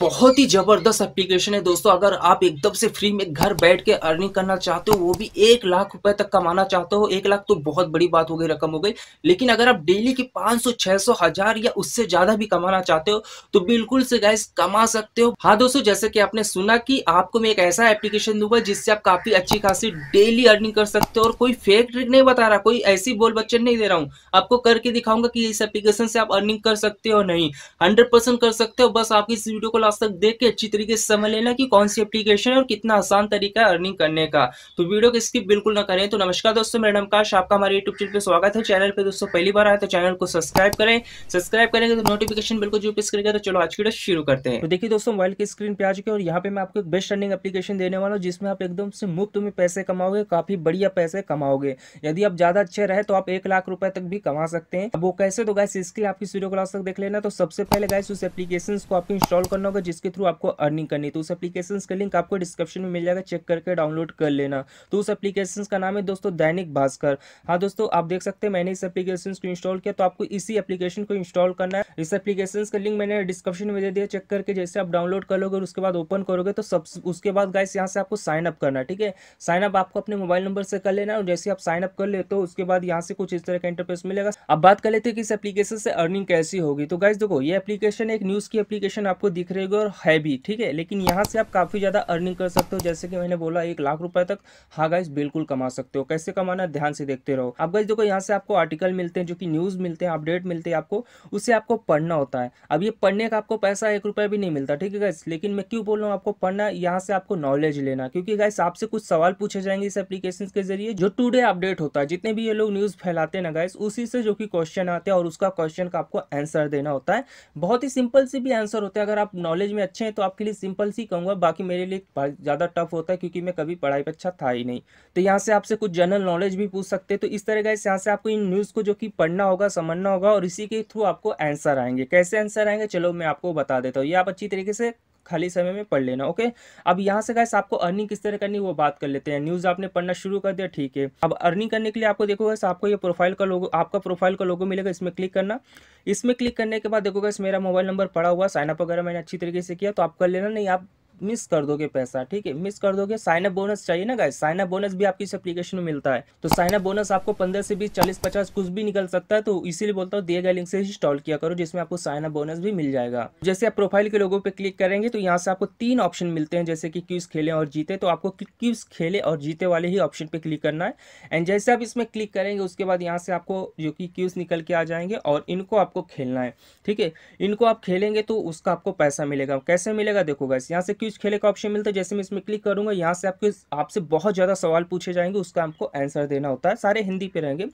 बहुत ही ज़बरदस्त एप्लीकेशन है दोस्तों अगर आप एकदम से फ्री में घर बैठ के अर्निंग करना चाहते हो वो भी एक लाख रुपए तक कमाना चाहते हो एक लाख तो बहुत बड़ी बात हो गई रकम हो गई लेकिन अगर आप डेली की 500 600 हजार या उससे ज़्यादा भी कमाना चाहते हो तो बिल्कुल से गैस कमा सकते हो हाँ दोस्तों जैसे कि आपने सुना की आपको मैं एक ऐसा एप्लीकेशन दूंगा जिससे आप काफ़ी अच्छी खासी डेली अर्निंग कर सकते हो और कोई फेक ट्रिक नहीं बता रहा कोई ऐसी बोल बच्चन नहीं दे रहा हूँ आपको करके दिखाऊंगा कि इस एप्लीकेशन से आप अर्निंग कर सकते हो नहीं हंड्रेड कर सकते हो बस आप इस वीडियो को लास्ट तक देख के अच्छी तरीके से समझ लेना कि कौन सी एप्लीकेशन है और कितना आसान तरीका है अर्निंग करने का तो वीडियो को स्किप बिल्कुल ना करें तो नमस्कार दोस्तों मेरा नमकाश आपका हमारे यूट्यूब चैनल पर स्वागत है चैनल पर दोस्तों पहली बार आए तो चैनल को सब्सक्राइब करें सब्सक्राइब करेंगे तो नोटिफिकेशन बिल्कुल जो प्रेस करेगा तो चलो आज की वीडियो शुरू करते हैं तो देखिए दोस्तों मोबाइल की स्क्रीन पर आ चुके और यहाँ पे मैं आपको बेस्ट अर्निंग एप्लीकेशन देने वाला हूँ जिसमें आप एकदम से मुफ्त में पैसे कमाओगे काफी बढ़िया पैसे कमाओगे यदि आप ज्यादा अच्छे रहे तो आप एक लाख रुपए तक भी कमा सकते हैं वो कैसे तो गैस इसके लिए आपकी वीडियो क्लास तक देख लेना तो सबसे पहले गैस उस एप्लीकेशन को आपको इंस्टॉल करना होगा जिसके थ्रू आपको अर्निंग करनी तो उस एप्लीकेशन का लिंक आपको डिस्क्रिप्शन में मिल जाएगा चेक करके डाउनलोड कर लेना तो उस एप्लीकेशन का नाम है दोस्तों दैनिक भास्कर हाँ दोस्तों आप देख सकते हैं मैंने इस एप्लीकेशन को इंस्टॉल किया तो आपको इसी एप्लीकेशन को इंस्टॉल करना है इस एप्लीकेशन का लिंक मैंने डिस्क्रिप्शन में दे दिया चेक करके जैसे आप डाउनलोड कर लोगे उसके बाद ओपन करोगे तो सब उसके बाद गाइस यहाँ से आपको साइन अप करना ठीक है साइन अप आपको अपने मोबाइल नंबर से कर लेना और जैसे आप साइन अप कर ले तो उसके बाद यहाँ से कुछ इस तरह का इंटरफेस मिलेगा अब बात कर लेते हैं कि इस एप्लीकेशन से अर्निंग कैसी होगी तो गाइस देखो ये एप्लीकेशन एक न्यूज़ की एप्लीकेशन आपको दिख रही करेगी और है भी ठीक है लेकिन यहाँ से आप काफ़ी ज़्यादा अर्निंग कर सकते हो जैसे कि मैंने बोला एक लाख रुपए तक हाँ गाइस बिल्कुल कमा सकते हो कैसे कमाना ध्यान से देखते रहो आप गाइस देखो यहाँ से आपको आर्टिकल मिलते हैं जो कि न्यूज़ मिलते हैं अपडेट मिलते हैं आपको उसे आपको पढ़ना होता है अब ये पढ़ने का आपको पैसा एक रुपया भी नहीं मिलता ठीक है गाइज लेकिन मैं क्यों बोल रहा हूँ आपको पढ़ना यहाँ से आपको नॉलेज लेना क्योंकि गाइज आपसे कुछ सवाल पूछे जाएंगे इस एप्लीकेशन के जरिए जो टूडे अपडेट होता है जितने भी ये लोग न्यूज़ फैलाते ना गाइज उसी से जो कि क्वेश्चन आते हैं और उसका क्वेश्चन का आपको आंसर देना होता है बहुत ही सिंपल से भी आंसर होता है अगर आप नॉलेज नॉलेज में अच्छे हैं तो आपके लिए सिंपल सी कहूँगा बाकी मेरे लिए ज़्यादा टफ होता है क्योंकि मैं कभी पढ़ाई पर अच्छा था ही नहीं तो यहाँ से आपसे कुछ जनरल नॉलेज भी पूछ सकते हैं तो इस तरह का यहाँ से आपको इन न्यूज़ को जो कि पढ़ना होगा समझना होगा और इसी के थ्रू आपको आंसर आएंगे कैसे आंसर आएंगे चलो मैं आपको बता देता हूँ ये आप अच्छी तरीके से खाली समय में पढ़ लेना ओके अब यहाँ से गैस आपको अर्निंग किस तरह करनी वो बात कर लेते हैं न्यूज़ आपने पढ़ना शुरू कर दिया ठीक है अब अर्निंग करने के लिए आपको देखो गैस आपको ये प्रोफाइल का लोगो आपका प्रोफाइल का लोगो मिलेगा इसमें क्लिक करना इसमें क्लिक करने के बाद देखो गैस मेरा मोबाइल नंबर पड़ा हुआ साइनअप वगैरह मैंने अच्छी तरीके से किया तो आप कर लेना नहीं आप मिस कर दोगे पैसा ठीक है मिस कर दोगे साइनअप बोनस चाहिए ना गाइस साइनअप बोनस भी आपकी इस एप्लीकेशन में मिलता है तो साइनअप बोनस आपको पंद्रह से बीस चालीस पचास कुछ भी निकल सकता है तो इसीलिए बोलता हूँ दिए गए लिंक से इंस्टॉल किया करो जिसमें आपको साइनअप बोनस भी मिल जाएगा जैसे आप प्रोफाइल के लोगों पर क्लिक करेंगे तो यहाँ से आपको तीन ऑप्शन मिलते हैं जैसे कि क्यूज खेले और जीते तो आपको क्यूज खेले और जीते वाले ही ऑप्शन पर क्लिक करना है एंड जैसे आप इसमें क्लिक करेंगे उसके बाद यहाँ से आपको जो कि क्यूज निकल के आ जाएंगे और इनको आपको खेलना है ठीक है इनको आप खेलेंगे तो उसका आपको पैसा मिलेगा कैसे मिलेगा देखो गैस यहाँ से आपको खेले का ऑप्शन मिलता है जैसे मैं इसमें क्लिक करूंगा यहाँ से आपके आपसे बहुत ज़्यादा सवाल पूछे जाएंगे उसका आपको आंसर देना होता है सारे हिंदी पे रहेंगे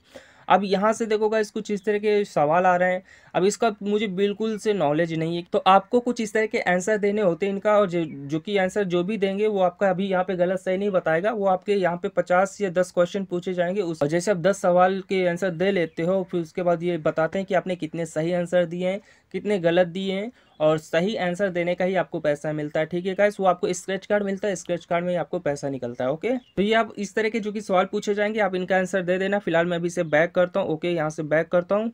अब यहाँ से देखोगा इस कुछ इस तरह के सवाल आ रहे हैं अब इसका मुझे बिल्कुल से नॉलेज नहीं है तो आपको कुछ इस तरह के आंसर देने होते हैं इनका और जो जो कि आंसर जो भी देंगे वो आपका अभी यहाँ पे गलत सही नहीं बताएगा वो आपके यहाँ पे पचास या दस क्वेश्चन पूछे जाएंगे उस जैसे आप दस सवाल के आंसर दे लेते हो फिर उसके बाद ये बताते हैं कि आपने कितने सही आंसर दिए हैं कितने गलत दिए हैं और सही आंसर देने का ही आपको पैसा मिलता है ठीक है गाइस वो आपको स्क्रेच कार्ड मिलता है स्क्रेच कार्ड में ही आपको पैसा निकलता है ओके तो ये आप इस तरह के जो कि सवाल पूछे जाएंगे आप इनका आंसर दे देना फिलहाल मैं अभी इसे बैक करता हूँ ओके यहाँ से बैक करता हूँ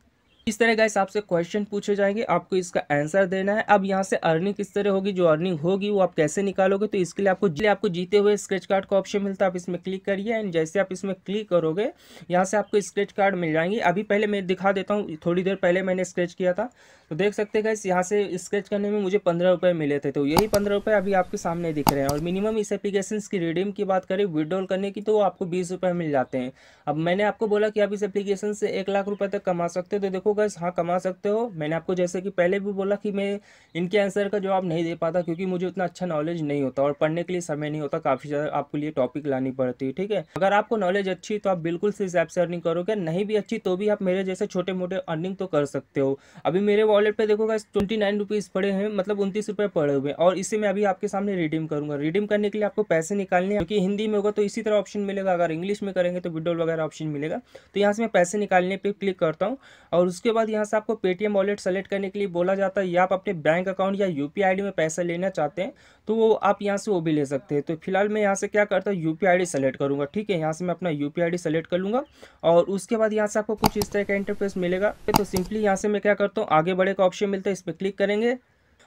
इस तरह गाइस आपसे क्वेश्चन पूछे जाएंगे आपको इसका आंसर देना है अब यहाँ से अर्निंग किस तरह होगी जो अर्निंग होगी वो आप कैसे निकालोगे तो इसके लिए आपको आपको जीते हुए स्क्रेच कार्ड का ऑप्शन मिलता है आप इसमें क्लिक करिए एंड जैसे आप इसमें क्लिक करोगे यहाँ से आपको स्क्रेच कार्ड मिल जाएंगे अभी पहले मैं दिखा देता हूँ थोड़ी देर पहले मैंने स्क्रेच किया था तो देख सकते गए यहाँ से स्क्रेच करने में मुझे पंद्रह रुपये मिले थे तो यही पंद्रह रुपये अभी आपके सामने दिख रहे हैं और मिनिमम इस एप्लीकेशन की रिडीम की बात करें विड्रॉल करने की तो आपको बीस मिल जाते हैं अब मैंने आपको बोला कि आप इस एप्लीकेशन से एक लाख रुपये तक कमा सकते हो तो देखो गैस हाँ कमा सकते हो मैंने आपको जैसे कि पहले भी बोला कि मैं इनके आंसर का जवाब नहीं दे पाता क्योंकि मुझे उतना अच्छा नॉलेज नहीं होता और पढ़ने के लिए समय नहीं होता काफ़ी ज़्यादा आपके लिए टॉपिक लानी पड़ती है ठीक है अगर आपको नॉलेज अच्छी तो आप बिल्कुल से ऐप से अर्निंग करोगे नहीं भी अच्छी तो भी आप मेरे जैसे छोटे मोटे अर्निंग तो कर सकते हो अभी मेरे वॉलेट पर देखो गैस ट्वेंटी नाइन रुपीज़ पड़े हैं मतलब उनतीस पड़े हुए और इसे मैं अभी आपके सामने रिडीम करूँगा रिडीम करने के लिए आपको पैसे निकालने क्योंकि हिंदी में होगा तो इसी तरह ऑप्शन मिलेगा अगर इंग्लिश में करेंगे तो विड्रोल वगैरह ऑप्शन मिलेगा तो यहाँ से मैं पैसे निकालने पर क्लिक करता हूँ और उसके बाद यहाँ से आपको पेटीएम वॉलेट सेलेक्ट करने के लिए बोला जाता है या आप अपने बैंक अकाउंट या यू पी में पैसा लेना चाहते हैं तो वो आप यहाँ से वो भी ले सकते हैं तो फिलहाल मैं यहाँ से क्या करता हूँ यू पी सेलेक्ट करूँगा ठीक है यहाँ से मैं अपना यू पी सेलेक्ट कर लूँगा और उसके बाद यहाँ से आपको कुछ इस तरह का इंटरफेस मिलेगा तो सिंपली यहाँ से मैं क्या करता हूँ आगे बड़े का ऑप्शन मिलता है इस पर क्लिक करेंगे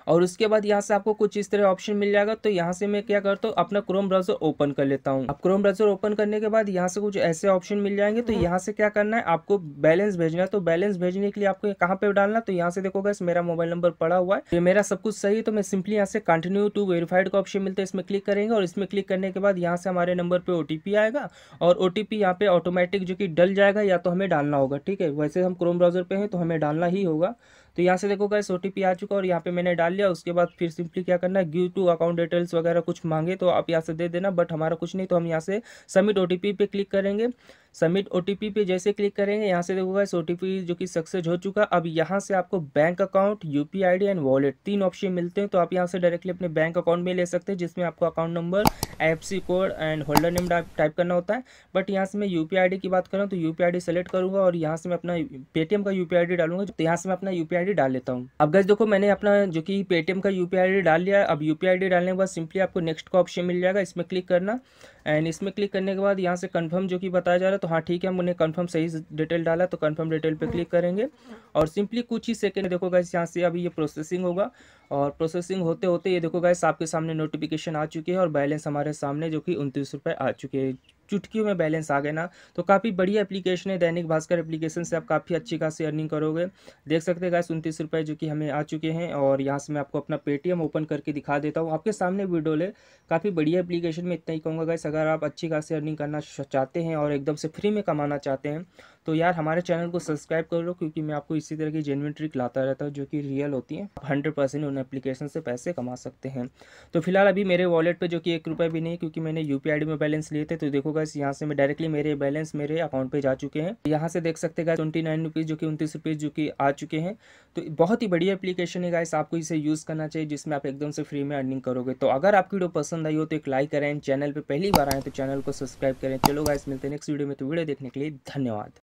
और उसके बाद यहाँ से आपको कुछ इस तरह ऑप्शन मिल जाएगा तो यहाँ से मैं क्या करता हूँ अपना क्रोम ब्राउजर ओपन कर लेता हूँ अब क्रोम ब्राउजर ओपन करने के बाद यहाँ से कुछ ऐसे ऑप्शन मिल जाएंगे तो हम्म। यहाँ से क्या करना है आपको बैलेंस भेजना है तो बैलेंस भेजने के लिए आपको कहाँ पे डालना तो यहाँ से देखो गैस मेरा मोबाइल नंबर पड़ा हुआ है ये मेरा सब कुछ सही है तो मैं सिंपली यहाँ से कंटिन्यू टू वेरीफाइड का ऑप्शन मिलता है इसमें क्लिक करेंगे और इसमें क्लिक करने के बाद यहाँ से हमारे नंबर पर ओ आएगा और ओ टी यहाँ पे ऑटोमेटिक जो कि डल जाएगा या तो हमें डालना होगा ठीक है वैसे हम क्रोम ब्राउजर पे हैं तो हमें डालना ही होगा तो यहाँ से देखो गैस ओ आ चुका और यहाँ पे मैंने डाल डाल लिया उसके बाद फिर सिंपली क्या करना है गिव टू अकाउंट डिटेल्स वगैरह कुछ मांगे तो आप यहाँ से दे देना बट हमारा कुछ नहीं तो हम यहाँ से सबमिट ओ पे क्लिक करेंगे सबमिट ओ पे जैसे क्लिक करेंगे यहाँ से देखोगा इस ओ जो कि सक्सेस हो चुका अब यहाँ से आपको bank account U P and wallet तीन ऑप्शन मिलते हैं तो आप यहाँ से डायरेक्टली अपने बैंक अकाउंट में ले सकते हैं जिसमें आपको account number F code and holder name type करना होता है बट यहाँ से मैं यू की बात करूँ तो यू पी सेलेक्ट करूँगा और यहाँ से मैं अपना पेटीएम का यू पी डालूंगा तो यहाँ से मैं अपना यू पी डाल लेता हूँ अब गैस देखो मैंने अपना जो कि पेटीएम का यू पी डाल लिया अब यू पी डालने के बाद सिंपली आपको नेक्स्ट का ऑप्शन मिल जाएगा इसमें क्लिक करना एंड इसमें क्लिक करने के बाद यहाँ से कन्फर्म जो कि बताया जा रहा है तो हाँ ठीक है मैंने कन्फर्म सही डिटेल डाला तो कन्फर्म डिटेल पे क्लिक करेंगे और सिंपली कुछ ही सेकेंड देखो गैस यहाँ से अभी ये प्रोसेसिंग होगा और प्रोसेसिंग होते होते ये देखो गैस आपके सामने नोटिफिकेशन आ चुकी है और बैलेंस हमारे सामने जो कि उनतीस रुपये आ चुके हैं चुटकियों में बैलेंस आ गए ना तो काफ़ी बढ़िया एप्लीकेशन है दैनिक भास्कर एप्लीकेशन से आप काफ़ी अच्छी खासी अर्निंग करोगे देख सकते हैं गाय उनतीस रुपये जो कि हमें आ चुके हैं और यहाँ से मैं आपको अपना पेटीएम ओपन करके दिखा देता हूँ आपके सामने वीडियो ले काफ़ी बढ़िया एप्लीकेशन में इतना ही कहूँगा गाइस अगर आप अच्छी खासी अर्निंग करना चाहते हैं और एकदम से फ्री में कमाना चाहते हैं तो यार हमारे चैनल को सब्सक्राइब कर लो क्योंकि मैं आपको इसी तरह की जेनविन ट्रिक लाता रहता हूँ जो कि रियल होती है आप हंड्रेड परसेंट उन एप्लीकेशन से पैसे कमा सकते हैं तो फिलहाल अभी मेरे वॉलेट पर जो कि एक रुपये भी नहीं क्योंकि मैंने यू में बैलेंस लिए थे तो देखो गैस यहाँ से मैं डायरेक्टली मेरे बैलेंस मेरे अकाउंट पर जा चुके हैं यहाँ से देख सकते हैं ट्वेंटी नाइन रुपीज़ जो कि उनतीस रुपीज़ जो कि आ चुके हैं तो बहुत ही बढ़िया एप्लीकेशन है गाइस आपको इसे यूज़ करना चाहिए जिसमें आप एकदम से फ्री में अर्निंग करोगे तो अगर आपकी वीडियो पसंद आई हो तो एक लाइक करें चैनल पर पहली बार आए तो चैनल को सब्सक्राइब करें चलो गाइस मिलते हैं नेक्स्ट वीडियो में तो वीडियो देखने के लिए धन्यवाद